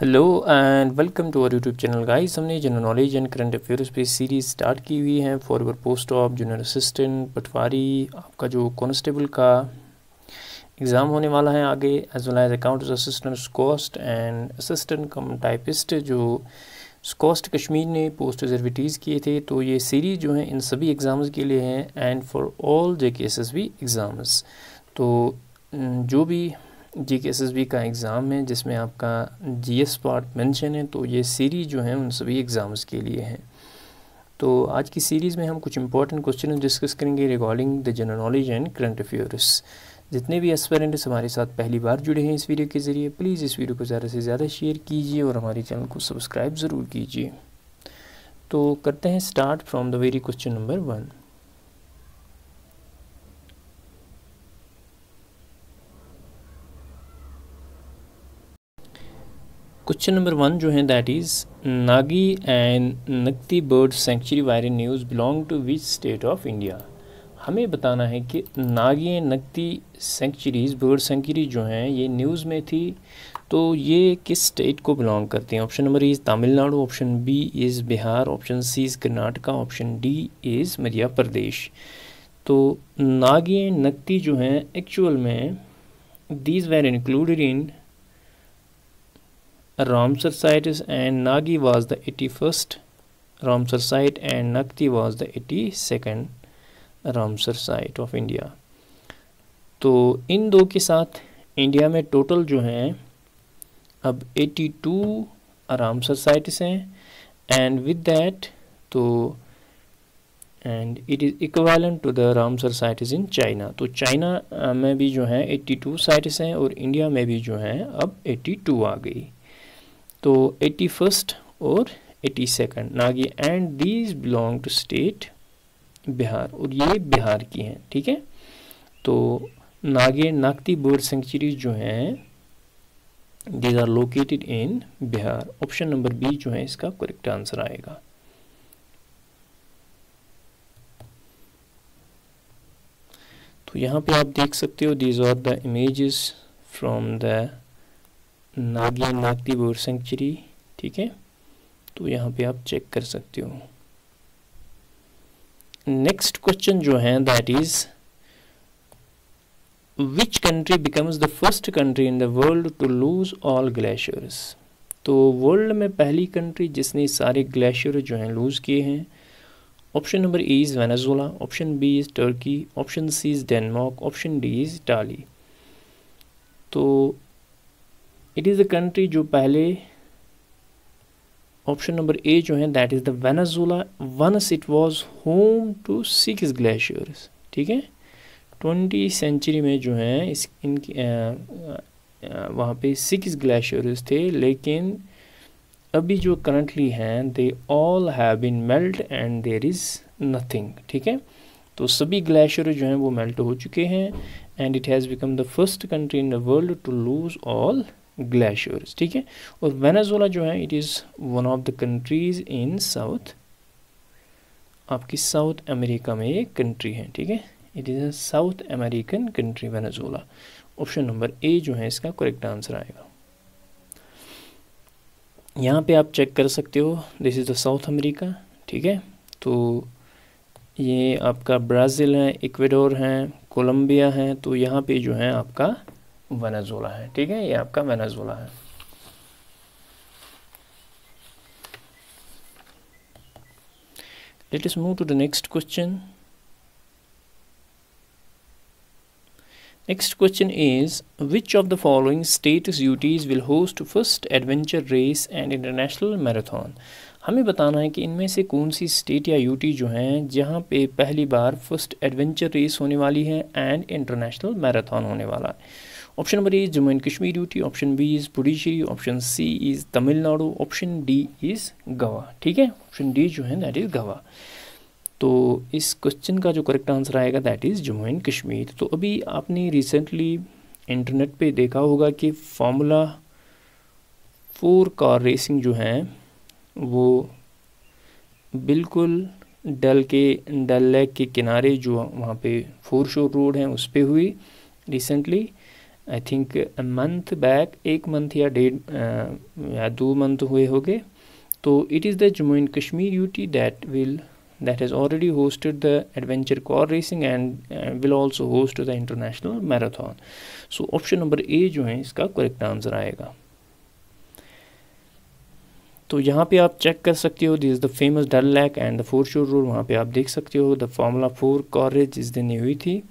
Hello and welcome to our YouTube channel guys हमने general knowledge and current affairs पे series start की हुई है for forward post of junior assistant patwari आपका जो कॉन्स्टेबल का एग्ज़ाम होने वाला है आगे as well as account assistant cost and assistant cum typist जो स्कॉस्ट कश्मीर ने पोस्ट रिजर्विटीज़ किए थे तो ये सीरीज़ जो है इन सभी एग्ज़ाम्स के लिए हैं एंड फॉर ऑल जे के एस एस बी एग्ज़ाम्स तो जो भी J K S S B का एग्ज़ाम है जिसमें आपका जी एस पार्ट मैंशन है तो ये सीरीज़ जो है उन सभी एग्ज़ाम्स के लिए हैं तो आज की सीरीज़ में हम कुछ इंपॉर्टेंट क्वेश्चन डिस्कस करेंगे regarding the general knowledge and current affairs जितने भी एस्पेरेंट्स हमारे साथ पहली बार जुड़े हैं इस वीडियो के ज़रिए प्लीज़ इस वीडियो को ज़्यादा से ज़्यादा शेयर कीजिए और हमारे चैनल को सब्सक्राइब ज़रूर कीजिए तो करते हैं start from the very question number one question number one जो है that is Nagi and Nakti bird sanctuary were news belong to which state of India हमें बताना है कि Nagi and Nakti sanctuaries bird sanctuary जो हैं ये न्यूज़ में थी तो ये किस स्टेट को बिलोंग करते हैं option number is Tamil Nadu option B is Bihar option C is Karnataka option D is Madhya Pradesh तो नागी एंड नकती जो हैं एक्चुअल में these were included in Ramsar sites and Nagi was the 81st Ramsar site and Nakti was the 82nd Ramsar site of India तो इन दो के साथ India में टोटल जो हैं अब 82 टू रामसर साइट्स हैं एंड विद डैट तो and it is equal to the Ramsar sites in China तो चाइना uh, में भी जो है 82 टू साइट्स हैं और इंडिया में भी जो हैं अब 82 आ गई तो एटी फर्स्ट और eighty second Nagi and these belong to state Bihar और ये बिहार की हैं ठीक है तो नागे नागती बर्ड सेंचुरीज जो हैं these are located in Bihar option number B जो है इसका करेक्ट आंसर आएगा तो यहाँ पे आप देख सकते हो these are the images from the Nag Nagdi bird sanctuary ठीक है तो यहाँ पे आप चेक कर सकते हो नेक्स्ट क्वेश्चन जो है that is which country becomes the first country in the world to lose all glaciers तो वर्ल्ड में पहली कंट्री जिसने सारे ग्लेशियर जो हैं लूज़ किए हैं option number A is Venezuela option B is Turkey option C is Denmark option D is Italy तो इट इज़ अ कंट्री जो पहले ऑप्शन नंबर ए जो है that is the Venezuela once it was home to six glaciers ठीक है twenty century में जो है इस इन वहाँ पे सिक्स ग्लेशियर्स थे लेकिन अभी जो करंटली हैं they all have been melt and there is nothing ठीक है तो सभी ग्लेशियर जो हैं वो मेल्ट हो चुके हैं and it has become the first country in the world to lose all glaciers ठीक है और वेनाजोला जो है it is one of the countries in South आपकी साउथ अमेरिका में ये कंट्री है ठीक है it is a South American country Venezuela option number A जो है इसका करेक्ट आंसर आएगा यहाँ पे आप चेक कर सकते हो this is the South America ठीक है तो ये आपका ब्राज़ील है इक्वेडोर है कोलंबिया है तो यहाँ पे जो है आपका वेनेजुएला है ठीक है ये आपका वेनेजुएला है let us move to the next question next question is which of the following state UTs will host first adventure race and international marathon हमें बताना है कि इनमें से कौन सी स्टेट या यूटी जो हैं जहां पे पहली बार फर्स्ट एडवेंचर रेस होने वाली है एंड इंटरनेशनल मैराथन होने वाला है option number A Jammu and Kashmir UT option B is Puducherry option C is Tamil Nadu option D is Goa ठीक है ऑप्शन डी जो है दैट इज़ गवा तो इस क्वेश्चन का जो करेक्ट आंसर आएगा that is Jammu and Kashmir तो अभी आपने रिसेंटली इंटरनेट पे देखा होगा कि फार्मूला फोर कार रेसिंग जो है वो बिल्कुल डल के डल लेक के किनारे जो वहाँ पे फोर शोर रोड हैं उस पर हुई recently I think month back एक मंथ या डेढ़ या दो मंथ हुए होंगे तो it is the Jammu and Kashmir UT that will that has already hosted the adventure car racing and will also host the international marathon so option number A जो है इसका करेक्ट आंसर आएगा तो यहाँ पे आप चेक कर सकते हो this the famous Dal lake and the foreshore road वहाँ पे आप देख सकते हो द फॉर्मूला फोर कॉरेज इस दिन हुई थी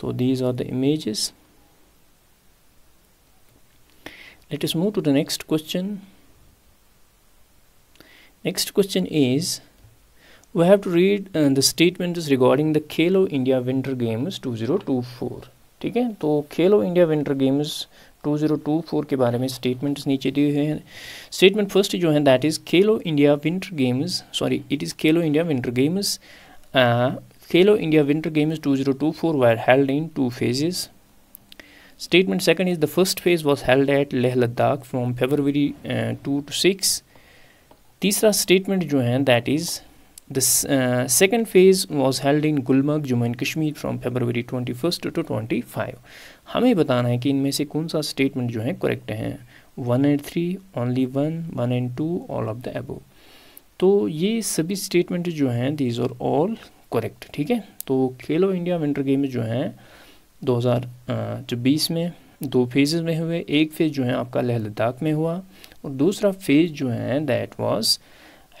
तो these are the images let us move to the next question next question is we have to read uh, the statements regarding the Khelo India Winter Games 2024 ठीक है तो खेलो इंडिया विंटर गेम्स 2024 के बारे में स्टेटमेंट्स नीचे दिए हुए हैं स्टेटमेंट फर्स्ट जो है that is Khelo India winter games sorry it is Khelo India winter games Khelo India winter games 2024 were held in two phases Statement second is the first phase was held at Leh Ladakh from February uh, 2 to 6. तीसरा statement जो है that is the uh, second phase was held in Gulmarg, Jammu and Kashmir from February 21st to 25. हमें बताना है कि इनमें से कौन सा statement जो है correct हैं one and three only one one and two all of the above तो ये सभी स्टेटमेंट जो हैं दीज आर ऑल करेक्ट ठीक है तो खेलो इंडिया विंटर गेम्स जो हैं 2024 में दो फेजेस में हुए एक फेज़ जो है आपका लेह लद्दाख में हुआ और दूसरा फेज़ जो है that was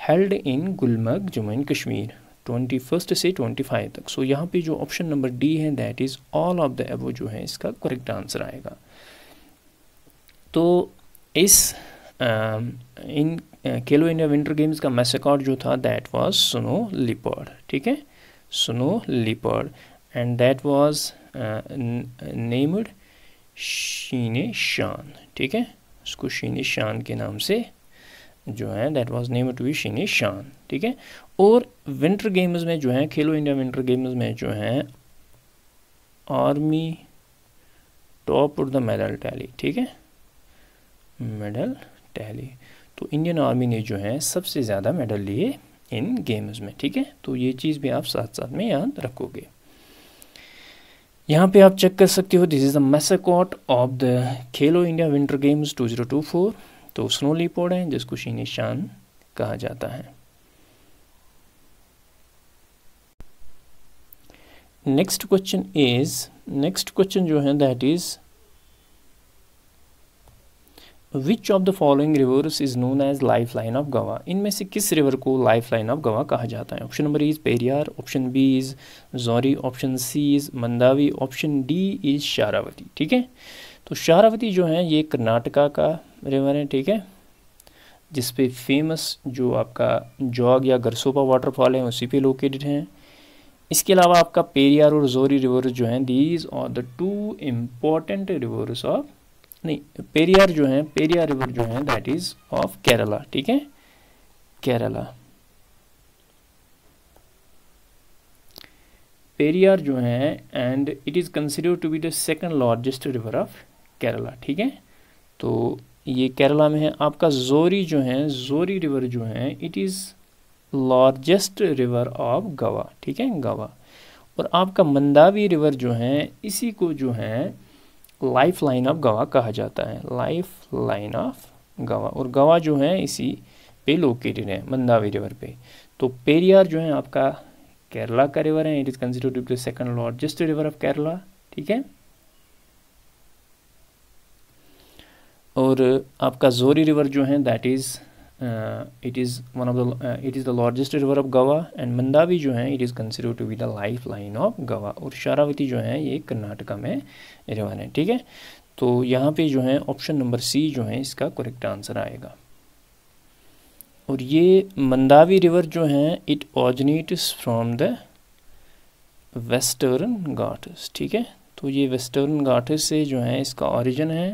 held in Gulmarg Jammu and Kashmir twenty first से ट्वेंटी फाइव तक सो so, यहाँ पे जो ऑप्शन नंबर डी है that is all of the above जो है इसका करेक्ट आंसर आएगा तो इस इन खेलो इंडिया विंटर गेम्स का मैसेकॉर्ड जो था दैट वाज स्नो लिपर्ड ठीक है snow leopard and that was uh, named Shine शान ठीक है उसको Shine शान के नाम से जो है that was name to be Sheen Shan ठीक है और विंटर गेम्स में जो है खेलो इंडिया विंटर गेम्स में जो है आर्मी टॉप और द मेडल टैली ठीक है मेडल टैली तो इंडियन आर्मी ने जो है सबसे ज़्यादा मेडल लिए इन गेम्स में ठीक है तो ये चीज़ भी आप साथ साथ में याद रखोगे यहाँ पे आप चेक कर सकते हो this is the mascot of the Khelo India winter games 2024 तो स्नो लीपोड हैं जिसको शीन शान कहा जाता है next question is next question जो है that is which of the following rivers is known as life line of Goa इनमें से किस रिवर को लाइफ लाइन ऑफ गवा कहा जाता है option number is Periyar option B is Zuari option C is Mandovi option D is Sharavathi ठीक है तो शारावती जो है ये कर्नाटका का रिवर है ठीक है जिस पे फेमस जो आपका जॉग या गरसोपा वाटरफॉल है उसी पे लोकेटेड हैं इसके अलावा आपका पेरियार और जोरी रिवर्स जो हैं these are the two important rivers of नहीं पेरियार जो है पेरियार रिवर जो है दैट इज ऑफ केरला ठीक है केरला पेरियार जो है and it is consider to be the second largest river of Kerala ठीक है तो ये केरला में है आपका जोरी जो है जोरी रिवर जो है it is largest river of Goa ठीक है गवा और आपका मंदावी रिवर जो है इसी को जो है लाइफ लाइन ऑफ गवा कहा जाता है लाइफ लाइन ऑफ गवा और गवा जो है इसी पे लोकेटेड है मंदावी रिवर पे तो पेरियार जो है आपका केरला का रिवर है it is considered the second largest river of Kerala ठीक है और आपका जोरी रिवर जो है that is it uh, it is one of the uh, it is the largest river of and Mandovi जो है it is consider to be the life line of Goa और शारावती जो है ये कर्नाटका में रिवर है ठीक है तो यहाँ पे जो है ऑप्शन नंबर सी जो है इसका करेक्ट आंसर आएगा और ये मंदावी रिवर जो है it originates from the Western Ghats ठीक है तो ये वेस्टर्न गाटस से जो है इसका ऑरिजन है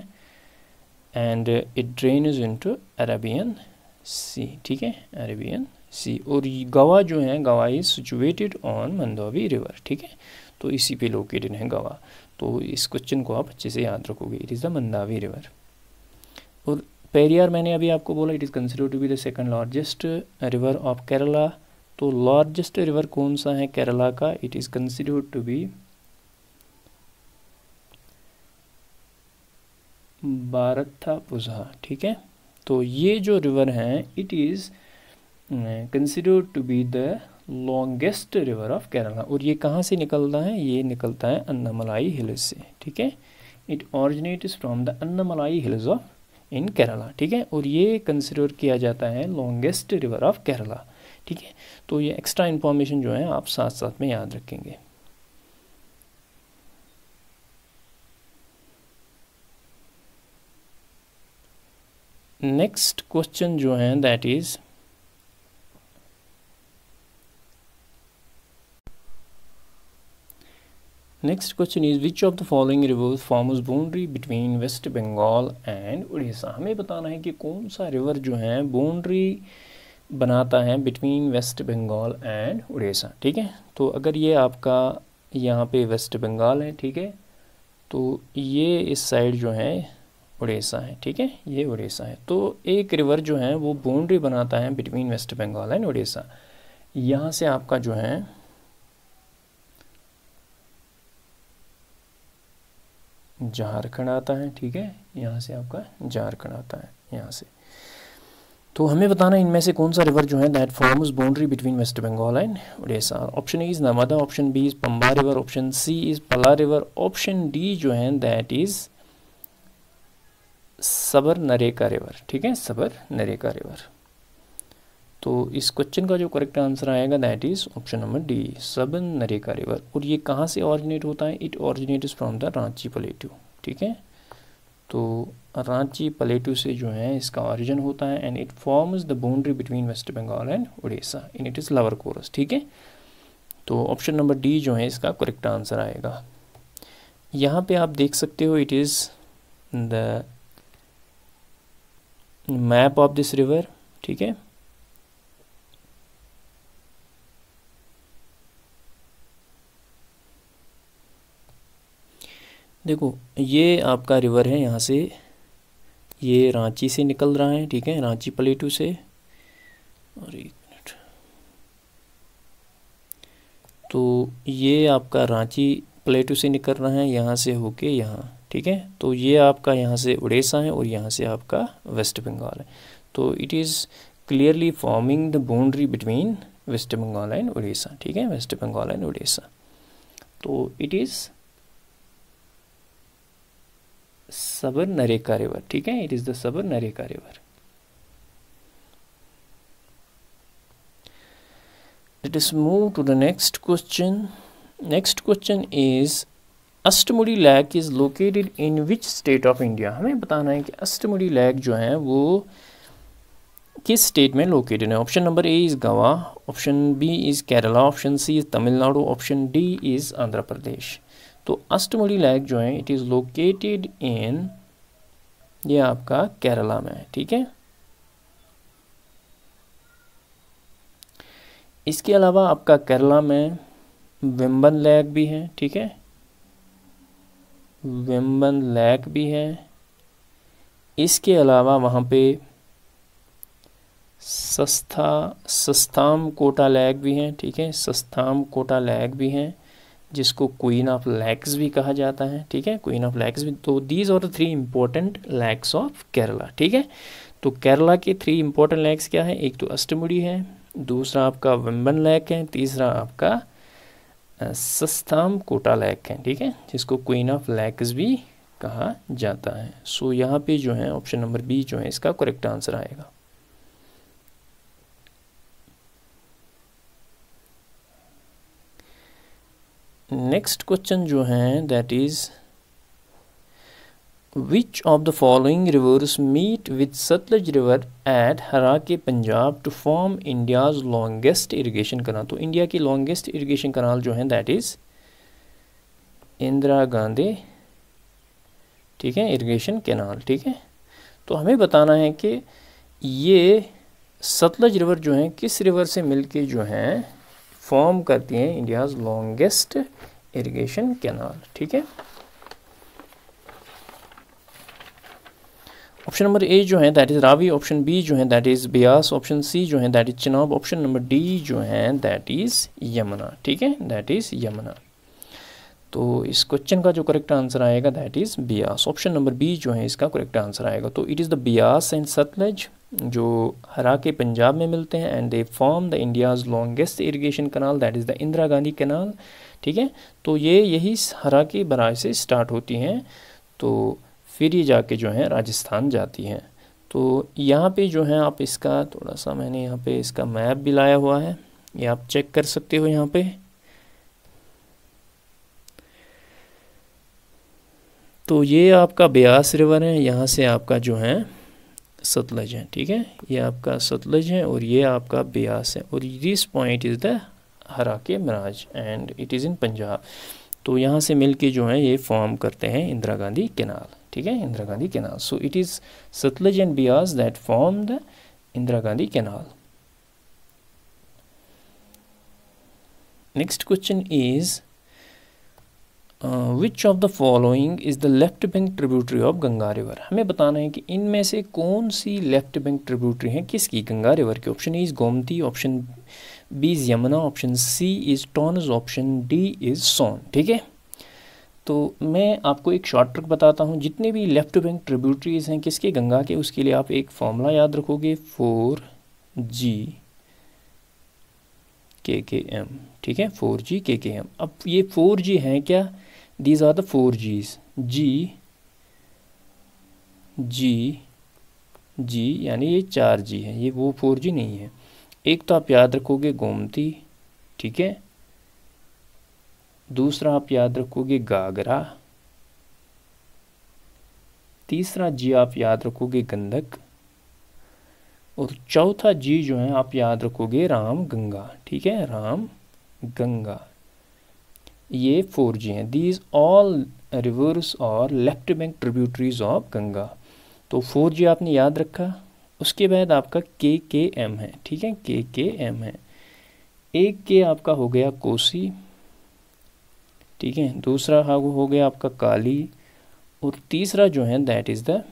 and it drain is into Arabian sea ठीक है अरेबियन सी और गवा जो है Goa is situated on Mandovi river ठीक है तो इसी पे लोकेटेड है गवा तो इस क्वेश्चन को आप अच्छे से याद रखोगे it is the Mandovi river और पेरियार मैंने अभी आपको बोला it is consider to be the second largest river of Kerala तो लार्जेस्ट रिवर कौन सा है केरला का it is consider to be Bharathapuzha ठीक है तो ये जो रिवर हैं it is considered to be the longest river of Kerala और ये कहाँ से निकलता है ये निकलता है अन्नामलाई हिल्स से ठीक है it originates from the Annamalai hills of in Kerala ठीक है और ये कंसिडर किया जाता है लॉन्गेस्ट रिवर ऑफ केरला ठीक है तो ये एक्स्ट्रा इन्फॉर्मेशन जो है आप साथ साथ में याद रखेंगे नेक्स्ट क्वेश्चन जो है that is next question is which of the following rivers forms boundary between West Bengal and Orissa हमें बताना है कि कौन सा रिवर जो है बाउंड्री बनाता है बिटवीन वेस्ट बंगाल एंड उड़ीसा ठीक है तो अगर ये आपका यहाँ पे वेस्ट बंगाल है ठीक है तो ये इस साइड जो है उड़ीसा है ठीक है ये उड़ीसा है तो एक रिवर जो है वो बाउंड्री बनाता है बिटवीन वेस्ट बंगाल एंड उड़ीसा यहाँ से आपका जो है झारखंड आता है ठीक है यहाँ से आपका झारखंड आता है यहाँ से तो हमें बताना इनमें से कौन सा रिवर जो है that forms boundary between West Bengal and Orissa option A is Narmada option B is Pamba river option C is Pala river option D जो है दैट इज़ सबर नरे का रेवर ठीक है सबर नरे का रेवर तो इस क्वेश्चन का जो करेक्ट आंसर आएगा that is option number D नरे का रेवर और ये कहाँ से ऑरिजिनेट होता है it originate is from the Ranchi plateau ठीक है तो रांची पलेटू से जो है इसका ऑरिजिन होता है and it forms the boundary between West Bengal and Orissa in it is lower course ठीक है तो ऑप्शन नंबर डी जो है इसका करेक्ट आंसर आएगा यहाँ पे आप देख सकते हो it is the map of this river ठीक है देखो ये आपका रिवर है यहाँ से ये रांची से निकल रहा है ठीक है रांची प्लेटू से और एक मिनट तो ये आपका रांची प्लेटू से निकल रहा है यहाँ से होके यहाँ ठीक है तो ये आपका यहाँ से उड़ीसा है और यहाँ से आपका वेस्ट बंगाल है तो it is clearly forming the boundary between West Bengal and Orissa ठीक है वेस्ट बंगाल एंड उड़ीसा तो इट इज़ सबर नरेका रिवर ठीक है it is the Subarnarekha river let us move to the next question next question is Ashtamudi lake is located in which state of India हमें बताना है कि अष्टमुड़ी लैक जो है वो किस स्टेट में लोकेटेड है option number A is Goa option B is Kerala option C is Tamil Nadu option D is Andhra Pradesh तो अष्टमुड़ी लैक जो है इट इज़ लोकेटेड इन ये आपका केरला में है ठीक है इसके अलावा आपका केरला में विम्बन लैक भी है ठीक है वेम्बन लैक भी है इसके अलावा वहाँ पे सस्था सस्ताम कोटा लैक भी हैं ठीक है सस्ताम कोटा लैक भी हैं जिसको क्वीन ऑफ लैक्स भी कहा जाता है ठीक है क्वीन ऑफ लैक्स भी तो these are three important lakes of Kerala ठीक है तो केरला के थ्री इम्पोर्टेंट लैक्स क्या है एक तो अष्टमुड़ी है दूसरा आपका विम्बन लैक है तीसरा आपका सस्तम कोटा लैक है ठीक है जिसको क्वीन ऑफ लैक्स भी कहा जाता है सो so, यहाँ पे जो है ऑप्शन नंबर बी जो है इसका करेक्ट आंसर आएगा नेक्स्ट क्वेश्चन जो है that is Which of the following rivers meet with Satluj River at Harake, Punjab to form India's longest irrigation canal? तो इंडिया की longest irrigation canal जो है that is indira gandhi ठीक है irrigation canal ठीक है तो हमें बताना है कि ये सतलज रिवर जो हैं किस रिवर से मिलके जो हैं फॉर्म करती हैं इंडियाज़ लॉन्गेस्ट इरिगेशन कैनाल ठीक है ऑप्शन नंबर ए जो है that is Ravi option B जो है that is Beas option C जो है that is Chenab option number D जो है दैट इज़ यमुना ठीक है दैट इज़ यमुना तो इस क्वेश्चन का जो करेक्ट आंसर आएगा that is Beas option number B जो है इसका करेक्ट आंसर आएगा तो it is the Beas and Sutlej जो हरा के पंजाब में मिलते हैं and they form the India's longest irrigation canal that is the Indira Gandhi canal ठीक है तो ये यही हरा के बराज से स्टार्ट होती हैं तो फिर ये जाके जो है राजस्थान जाती है तो यहाँ पे जो है आप इसका थोड़ा सा मैंने यहाँ पे इसका मैप भी लाया हुआ है ये आप चेक कर सकते हो यहाँ पे तो ये आपका ब्यास रिवर है यहाँ से आपका जो है सतलज है ठीक है ये आपका सतलज है और ये आपका ब्यास है और this point is the Harike barrage and it is in Punjab तो यहाँ से मिलके जो है ये फॉर्म करते हैं इंदिरा गांधी केनाल ठीक है Indira Gandhi canal so it is Sutlej and Beas that form the Indira Gandhi canal next question is which of the following is the left bank tributary of Ganga river हमें बताना है कि इनमें से कौन सी लेफ्ट बैंक ट्रिब्यूटरी है किसकी गंगा रिवर की option is Gomti option B is Yamuna option C is Tons option D is Son ठीक है तो मैं आपको एक शॉर्ट ट्रिक बताता हूँ जितने भी लेफ़्ट बैंक ट्रिब्यूटरीज हैं किसके गंगा के उसके लिए आप एक फॉर्मूला याद रखोगे फोर जी के के एम ठीक है फोर जी के के एम अब ये फोर जी हैं क्या these are the four Gs G G G यानी ये चार जी है ये वो फोर जी नहीं है एक तो आप याद रखोगे गोमती ठीक है दूसरा आप याद रखोगे गागरा तीसरा जी आप याद रखोगे गंधक और चौथा जी जो है आप याद रखोगे राम गंगा ठीक है राम गंगा ये फोर जी हैं these all rivers are left bank tributaries of Ganga तो फोर जी आपने याद रखा उसके बाद आपका के के एम है ठीक है के के एम है एक के आपका हो गया कोसी ठीक है दूसरा हाँ हो गया आपका काली और तीसरा जो है दैट इज़ द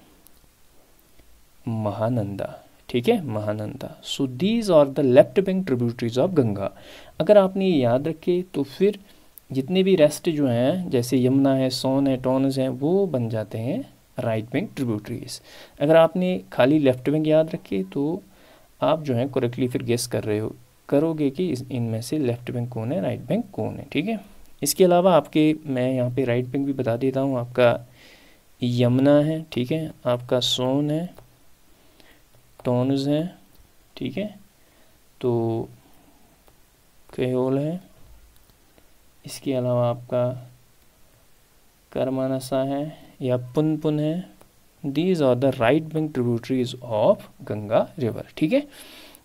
महानंदा ठीक है Mahananda so these are the left bank tributaries of Ganga अगर आपने ये याद रखे तो फिर जितने भी रेस्ट जो हैं जैसे यमुना है सोन है टोनस हैं वो बन जाते हैं राइट बैंक ट्रिब्यूटरीज अगर आपने खाली लेफ्ट बैंक याद रखे तो आप जो है करेक्टली फिर गेस कर रहे हो करोगे कि इनमें से लेफ्ट बैंक कौन है राइट बैंक कौन है ठीक है इसके अलावा आपके मैं यहाँ पे राइट पिंक भी बता देता हूँ आपका यमुना है ठीक है आपका सोन है टोनज है ठीक है तो क्रेओल है इसके अलावा आपका कर्मानसा है या पुन पुन है these are the right bank tributaries of Ganga river ठीक है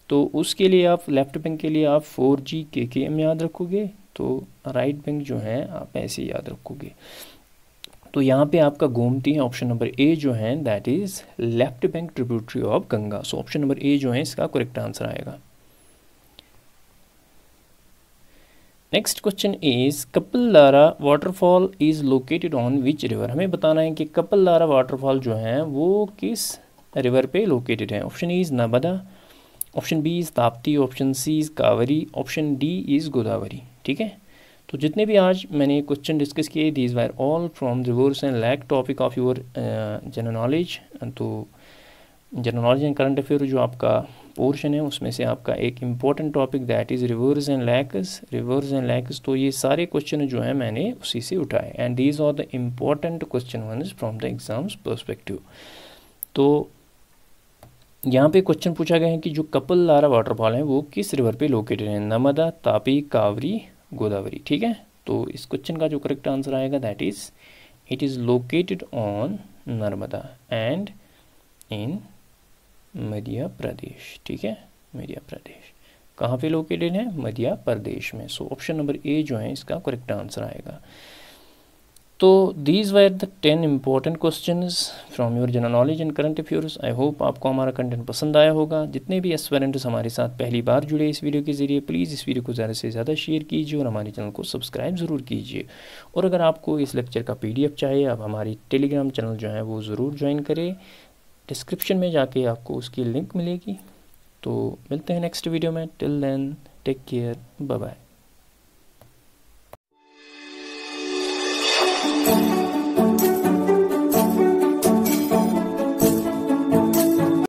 तो उसके लिए आप लेफ्ट बैंक के लिए आप फोर जी के के एम याद रखोगे तो राइट बैंक जो है आप ऐसे याद रखोगे तो यहाँ पे आपका गोमती है ऑप्शन नंबर ए जो है that is left bank tributary of Ganga so option number A जो है इसका करेक्ट आंसर आएगा next question is Kapildhara waterfall is located on which river हमें बताना है कि कपल लारा वाटरफॉल जो है वो किस रिवर पे लोकेटेड है option is Narmada option B is Tapti option C is Kaveri option D is Godavari ठीक है तो जितने भी आज मैंने क्वेश्चन डिस्कस किए these were all from rivers and lake topic of your general knowledge तो general knowledge and current affair जो आपका पोर्शन है उसमें से आपका एक important topic that is rivers and lakes rivers and lakes तो ये सारे क्वेश्चन जो हैं मैंने उसी से उठाए and these are the important question one from the exams perspective तो यहाँ पे क्वेश्चन पूछा गया है कि जो कपल लारा वाटरफॉल है वो किस रिवर पे लोकेटेड है नर्मदा तापी कावरी गोदावरी ठीक है तो इस क्वेश्चन का जो करेक्ट आंसर आएगा that is it is located on Narmada and in Madhya Pradesh ठीक है मध्य प्रदेश कहाँ पे लोकेटेड है मध्य प्रदेश में सो ऑप्शन नंबर ए जो है इसका करेक्ट आंसर आएगा तो these were the ten important question from your general knowledge and current affairs I hope आपको हमारा कंटेंट पसंद आया होगा जितने भी एस्पेरेंट्स हमारे साथ पहली बार जुड़े इस वीडियो के ज़रिए प्लीज़ इस वीडियो को ज़्यादा से ज़्यादा शेयर कीजिए और हमारे चैनल को सब्सक्राइब ज़रूर कीजिए और अगर आपको इस लेक्चर का पी चाहिए आप हमारी टेलीग्राम चैनल जो है वो ज़रूर ज्वाइन करें डिस्क्रिप्शन में जाके आपको उसकी लिंक मिलेगी तो मिलते हैं नेक्स्ट वीडियो में till then take care bye bye